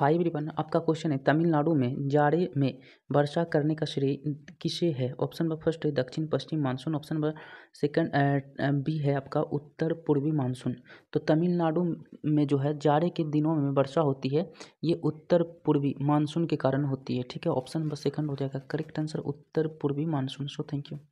hi everyone आपका question है तमिलनाडु में जाड़े में वर्षा करने का श्रेय किसे है ऑप्शन नंबर फर्स्ट है दक्षिण पश्चिम मानसून ऑप्शन नंबर सेकंड बी है आपका उत्तर पूर्वी मानसून तो तमिलनाडु में जो है जाड़े के दिनों में वर्षा होती है ये उत्तर पूर्वी मानसून के कारण होती है ठीक है ऑप्शन नंबर सेकंड हो जाएगा करेक्ट आंसर उत्तर पूर्वी मानसून सो थैंक यू